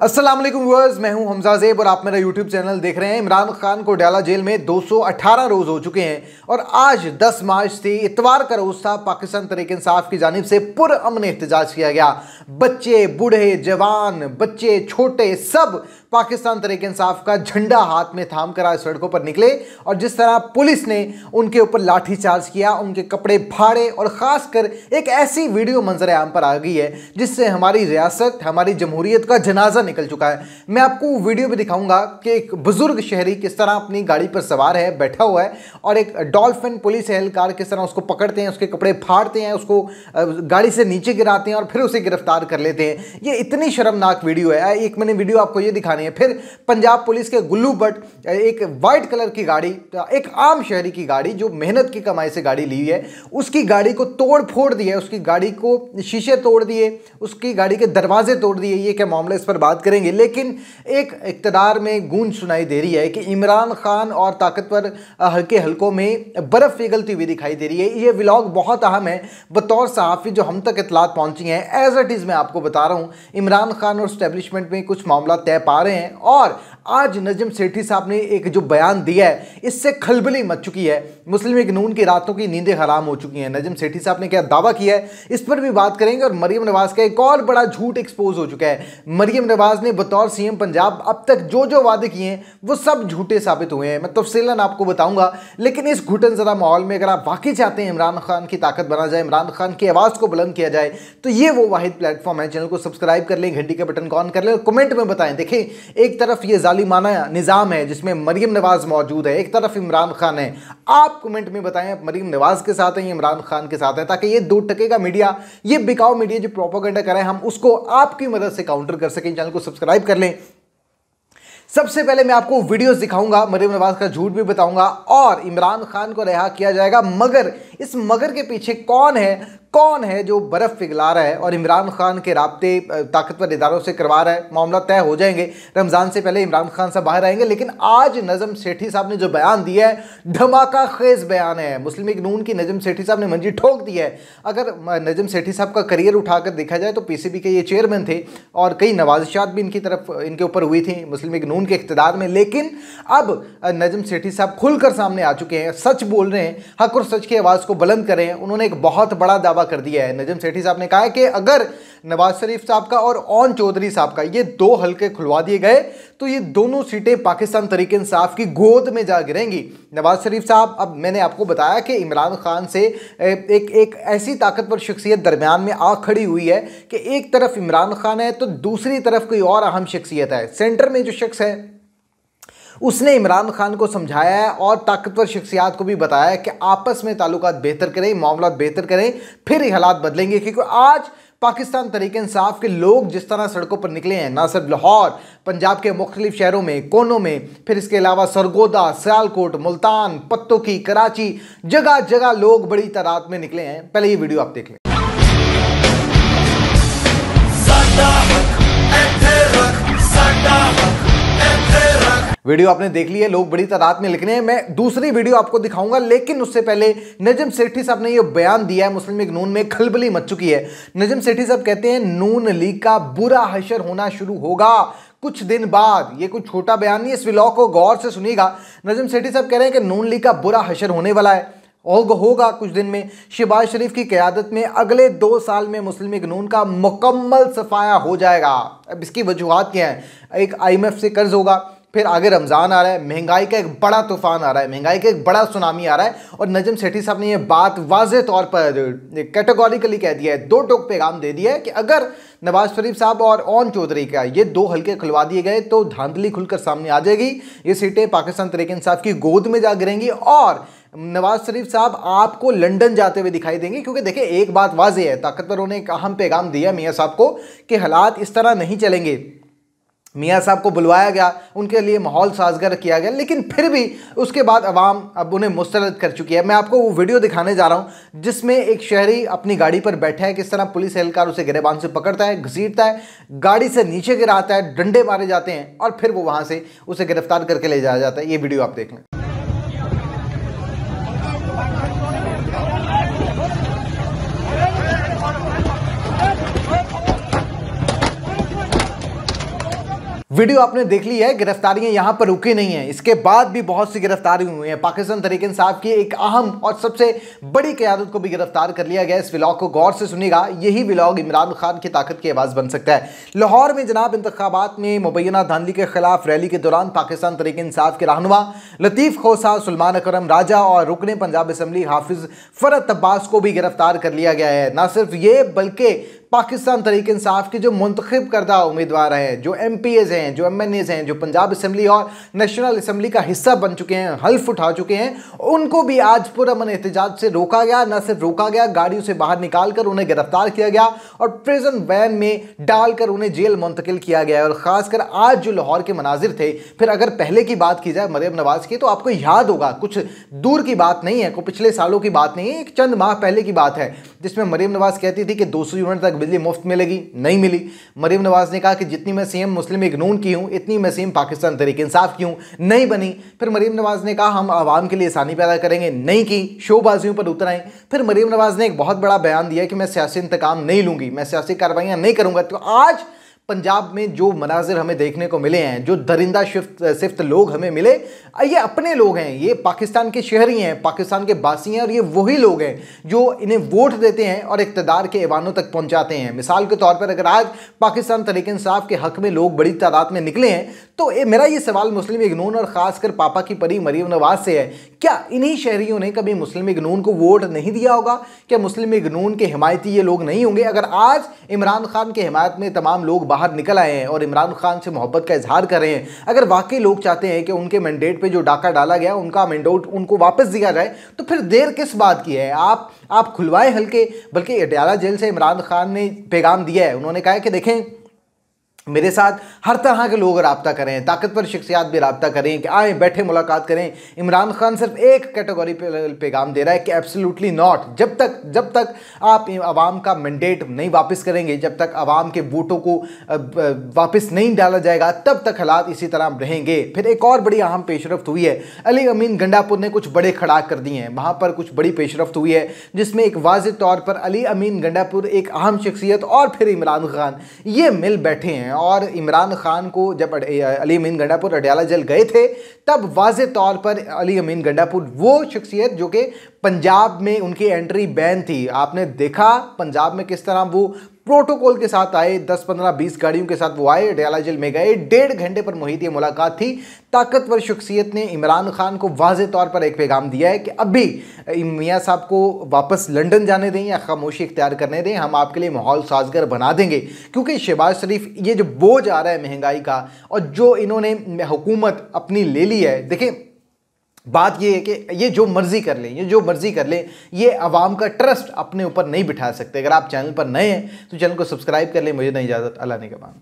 Aslam viewers मैं हूं हमजा जेब और आप मेरा यूट्यूब चैनल देख रहे हैं इमरान खान को डाला जेल में 218 रोज़ हो चुके हैं और आज 10 मार्च से इतवार का रोज़ था पाकिस्तान तरीके इंसाफ की जानब से पुरअमन एहतजाज किया गया बच्चे बूढ़े जवान बच्चे छोटे सब पाकिस्तान तरीके इंसाफ का झंडा हाथ में थाम कर आज सड़कों पर निकले और जिस तरह पुलिस ने उनके ऊपर लाठीचार्ज किया उनके कपड़े फाड़े और ख़ासकर एक ऐसी वीडियो मंजर आम पर आ गई है जिससे हमारी रियासत हमारी जमहूरियत का जनाजा निकल चुका है मैं आपको वीडियो भी दिखाऊंगा कि एक बुज़ुर्ग शहरी किस तरह अपनी गाड़ी पर सवार है बैठा हुआ है और एक डॉल्फिन पुलिस एहलकार किस तरह उसको पकड़ते हैं उसके कपड़े फाड़ते हैं उसको गाड़ी से नीचे गिराते हैं और फिर उसे गिरफ्तार कर लेते हैं ये इतनी शर्मनाक वीडियो है एक मैंने वीडियो आपको ये दिखाने रही है फिर पंजाब पुलिस के गुल्लू बट एक वाइट कलर की गाड़ी एक आम शहरी की गाड़ी जो मेहनत की कमाई से गाड़ी ली है उसकी गाड़ी को तोड़ फोड़ दिया उसकी गाड़ी को शीशे तोड़ दिए उसकी गाड़ी के दरवाजे तोड़ दिए ये क्या मामला इस पर बात करेंगे लेकिन एक इकतदार में गूंज सुनाई दे रही है कि इमरान खान और ताकतवर हल्के हल्कों में बर्फ़ पिघलती हुई दिखाई दे रही है ये व्लॉग बहुत अहम है बतौर सहाफ़ी जो हम तक इतलात पहुंची हैं एज इट इज़ मैं आपको बता रहा हूँ इमरान खान और स्टैब्लिशमेंट में कुछ मामला तय पा रहे हैं और आज नजम सेठी साहब ने एक जो बयान दिया है इससे खलबली मच चुकी है मुस्लिम इग्नून की रातों की नींदें हराम हो चुकी हैं नजम सेठी साहब ने क्या दावा किया है इस पर भी बात करेंगे और मरीम नवाज का एक और बड़ा झूठ एक्सपोज हो चुका है मरीम नवाज ने बतौर सीएम पंजाब अब तक जो जो वादे किए हैं वो सब झूठे साबित हुए हैं मैं तफसीला आपको बताऊंगा लेकिन इस घुटन जरा माहौल में अगर आप वाकई चाहते हैं इमरान खान की ताकत बना जाए इमरान खान की आवाज़ को बुलंद किया जाए तो ये वो वाहिद प्लेटफॉर्म है चैनल को सब्सक्राइब कर लें घंटी का बटन ऑन कर लें और कमेंट में बताएं देखें एक तरफ ये जालिमाना निज़ाम है जिसमें मरीम नवाज़ मौजूद है एक तरफ इमरान खान है आप कमेंट में बताएं मरीम नवाज़ के साथ हैं इमरान खान के साथ हैं ताकि ये दो टके का मीडिया ये बिकाऊ मीडिया जो प्रोपोगेंडा कराए हम उसको आपकी मदद से काउंटर कर सकें चैनल को सब्सक्राइब कर लें सबसे पहले मैं आपको वीडियोस दिखाऊंगा मरीम नवाज का झूठ भी बताऊंगा और इमरान खान को रिहा किया जाएगा मगर इस मगर के पीछे कौन है कौन है जो बर्फ़ पिघला रहा है और इमरान खान के रबते ताकतवर इदारों से करवा रहा है मामला तय हो जाएंगे रमज़ान से पहले इमरान खान साहब बाहर आएंगे लेकिन आज नजम सेठी साहब ने जो बयान दिया है धमाका खेज बयान है मुस्लिम लीग नून की नजम सेठी साहब ने मंजी ठोक दी है अगर नजम सेठी साहब का करियर उठाकर देखा जाए तो पीसीबी के ये चेयरमैन थे और कई नवाजशात भी इनकी तरफ इनके ऊपर हुई थी मुस्लिम लीग नून के इकतदार में लेकिन अब नजम सेठी साहब खुलकर सामने आ चुके हैं सच बोल रहे हैं हक और सच की आवाज़ को को बुलंद करें उन्होंने एक बहुत बड़ा दावा कर दिया है नजम सेठी साहब ने कहा है कि अगर नवाज शरीफ साहब का और ओन चौधरी साहब का ये दो हल्के खुलवा दिए गए तो ये दोनों सीटें पाकिस्तान तरीके इंसाफ की गोद में जा गिरेंगी नवाज शरीफ साहब अब मैंने आपको बताया कि इमरान खान से एक एक ऐसी ताकतवर शख्सियत दरमियान में आ खड़ी हुई है कि एक तरफ इमरान खान है तो दूसरी तरफ कोई और अहम शख्सियत है सेंटर में जो शख्स है उसने इमरान खान को समझाया है और ताकतवर शख्सियात को भी बताया कि आपस में ताल्लुक बेहतर करें मामला बेहतर करें फिर हालात बदलेंगे क्योंकि आज पाकिस्तान तरीके इंसाफ के लोग जिस तरह सड़कों पर निकले हैं ना सिर्फ लाहौर पंजाब के मुख्तलिफ शहरों में कोनों में फिर इसके अलावा सरगोदा सयालकोट मुल्तान पत्तों की कराची जगह जगह लोग बड़ी तादाद में निकले हैं पहले ये वीडियो आप देख लें वीडियो आपने देख लिया है लोग बड़ी तादाद में लिख रहे हैं मैं दूसरी वीडियो आपको दिखाऊंगा लेकिन उससे पहले नजम सेठी साहब ने यह बयान दिया है मुस्लिम लीग नून में खलबली मच चुकी है नजम सेठी साहब कहते हैं नून लीग का बुरा हशर होना शुरू होगा कुछ दिन बाद ये कुछ छोटा बयान नहीं इस विलॉग को गौर से सुनिएगा नजम सेठी साहब कह रहे हैं कि नून लीग का बुरा हशर होने वाला है होगा कुछ दिन में शिबाज शरीफ की क्यादत में अगले दो साल में मुस्लिम नून का मुकम्मल सफाया हो जाएगा अब इसकी वजूहत क्या है एक आईएमएफ से कर्ज होगा फिर आगे रमज़ान आ रहा है महंगाई का एक बड़ा तूफान आ रहा है महंगाई का एक बड़ा सुनामी आ रहा है और नजम सेठी साहब ने ये बात वाज तौर पर कैटेगोरिकली कह दिया है दो टोक पैगाम दे दिया है कि अगर नवाज शरीफ साहब और ओन चौधरी का ये दो हल्के खुलवा दिए गए तो धांधली खुलकर सामने आ जाएगी ये सीटें पाकिस्तान तरीक इंसाफ की गोद में जा गिरेंगी और नवाज शरीफ साहब आपको लंदन जाते हुए दिखाई देंगे क्योंकि देखिए एक बात वाजह है ताकतवरों ने एक अहम पैगाम दिया मियाँ साहब को कि हालात इस तरह नहीं चलेंगे मियाँ साहब को बुलवाया गया उनके लिए माहौल साजगर किया गया लेकिन फिर भी उसके बाद आवाम अब उन्हें मुस्तरद कर चुकी है मैं आपको वो वीडियो दिखाने जा रहा हूँ जिसमें एक शहरी अपनी गाड़ी पर बैठा है किस तरह पुलिस एहलकार उसे गिरेबान से पकड़ता है घसीटता है गाड़ी से नीचे गिराता है डंडे मारे जाते हैं और फिर वो वहाँ से उसे गिरफ्तार करके ले जाया जाता है ये वीडियो आप देख लें वीडियो आपने देख ली है गिरफ्तारियां यहां पर रुकी नहीं है इसके बाद भी बहुत सी गिरफ्तारी हुई है पाकिस्तान तरीके इंसाफ की एक अहम और सबसे बड़ी क्यादत को भी गिरफ्तार कर लिया गया इस व्लॉग को गौर से सुनेगा यही व्लॉग इमरान खान की ताकत की आवाज़ बन सकता है लाहौर में जनाब इंतबात में मुबैना धानली के खिलाफ रैली के दौरान पाकिस्तान तरीके इंसाफ के रहनुमा लतीफ़ खोसा सलमान अकरम राजा और रुकन पंजाब असम्बली हाफिज़ फरत अब्बास को भी गिरफ्तार कर लिया गया है ना सिर्फ ये बल्कि पाकिस्तान तरीक इंसाफ के जो मंतखब करदा उम्मीदवार हैं जो एम पी एज़ हैं जो एम एन एज़ हैं जो पंजाब असम्बली और नेशनल असम्बली का हिस्सा बन चुके हैं हल्फ उठा चुके हैं उनको भी आज पुरमन एहतजाज से रोका गया न सिर्फ रोका गया गाड़ियों से बाहर निकाल कर उन्हें गिरफ्तार किया गया और प्रिजन वैन में डालकर उन्हें जेल मुंतकिल किया गया और ख़ासकर आज जो लाहौर के मनाजिर थे फिर अगर पहले की बात की जाए मरियम नवाज़ की तो आपको याद होगा कुछ दूर की बात नहीं है कोई पिछले सालों की बात नहीं है एक चंद माह पहले की बात है जिसमें मरियम नवाज़ कहती थी कि सौ यूनिट तक बिजली मुफ्त मिलेगी नहीं मिली मरीम नवाज ने कहा कि जितनी मैं सीएम मुस्लिम इग्नून की हूँ इतनी मैं सीएम पाकिस्तान तरीके इंसाफ की हूँ नहीं बनी फिर मरीम नवाज ने कहा हम आवाम के लिए आसानी पैदा करेंगे नहीं की शोबाजियों पर उतर आई फिर मरीम नवाज ने एक बहुत बड़ा बयान दिया कि मैं सियासी इंतकाम नहीं लूँगी मैं सियासी कार्रवाइयाँ नहीं करूँगा तो आज पंजाब में जो मनाजिर हमें देखने को मिले हैं जो दरिंदा शिफ्त सिफ्त लोग हमें मिले ये अपने लोग हैं ये पाकिस्तान के शहरी हैं पाकिस्तान के बासी हैं और ये वही लोग हैं जो इन्हें वोट देते हैं और इकतदार के ऐवानों तक पहुंचाते हैं मिसाल के तौर पर अगर आज पाकिस्तान तरीक इंसाफ के हक में लोग बड़ी तादाद में निकले हैं तो ए, मेरा ये सवाल मुस्लिम इगनून और ख़ासकर पापा की परी मरीम नवाज से है क्या इन्हीं शहरीों ने कभी मुस्लिम इगनून को वोट नहीं दिया होगा क्या मुस्लिम इगनून के हिमायती ये लोग नहीं होंगे अगर आज इमरान खान के हिमायत में तमाम लोग बाहर निकल आए हैं और इमरान खान से मोहब्बत का इजहार कर रहे हैं अगर वाकई लोग चाहते हैं कि उनके मैंडेट पर जो डाका डाला गया उनका मैंडोट उनको वापस दिया जाए तो फिर देर किस बात की है आप आप खुलवाएं हल्के बल्कि अटियाला जेल से इमरान खान ने पैगाम दिया है उन्होंने कहा है कि देखें मेरे साथ हर तरह के लोग रबता करें ताकतवर शख्सियात भी रबता करें कि आए बैठे मुलाकात करें इमरान खान सिर्फ एक कैटेगरी पे पैगाम दे रहा है कि एब्सोल्युटली नॉट जब तक जब तक आप आवाम का मैंडेट नहीं वापस करेंगे जब तक आवाम के वोटों को वापस नहीं डाला जाएगा तब तक हालात इसी तरह रहेंगे फिर एक और बड़ी अहम पेशरफ हुई है अली अमीन गंडापुर ने कुछ बड़े खड़ाक कर दिए हैं वहाँ पर कुछ बड़ी पेशरफ हुई है जिसमें एक वाज तौर पर अली अमीन गंडापुर एक अहम शख्सियत और फिर इमरान खान ये मिल बैठे हैं हैं और इमरान खान को जब अली अमीन गंडापुर अडयाला जेल गए थे तब वाज तौर पर अली अमीन गंडापुर वो शख्सियत जो कि पंजाब में उनकी एंट्री बैन थी आपने देखा पंजाब में किस तरह वो प्रोटोकॉल के साथ आए 10, 15, 20 गाड़ियों के साथ वो आए डयाला जेल में गए डेढ़ घंटे पर मोहित ये मुलाकात थी ताकतवर शख्सियत ने इमरान खान को वाज तौर पर एक पैगाम दिया है कि अभी मियाँ साहब को वापस लंदन जाने दें या खामोशी इख्तियार करने दें हम आपके लिए माहौल साजगर बना देंगे क्योंकि शहबाज शरीफ ये जो बोझ आ रहा है महंगाई का और जो इन्होंने हुकूमत अपनी ले ली है देखें बात यह है कि ये जो मर्ज़ी कर लें ये जो मर्ज़ी कर लें ये आवाम का ट्रस्ट अपने ऊपर नहीं बिठा सकते अगर आप चैनल पर नए हैं तो चैनल को सब्सक्राइब कर लें मुझे नहीं इजाज़त अल्लाह ने के बाद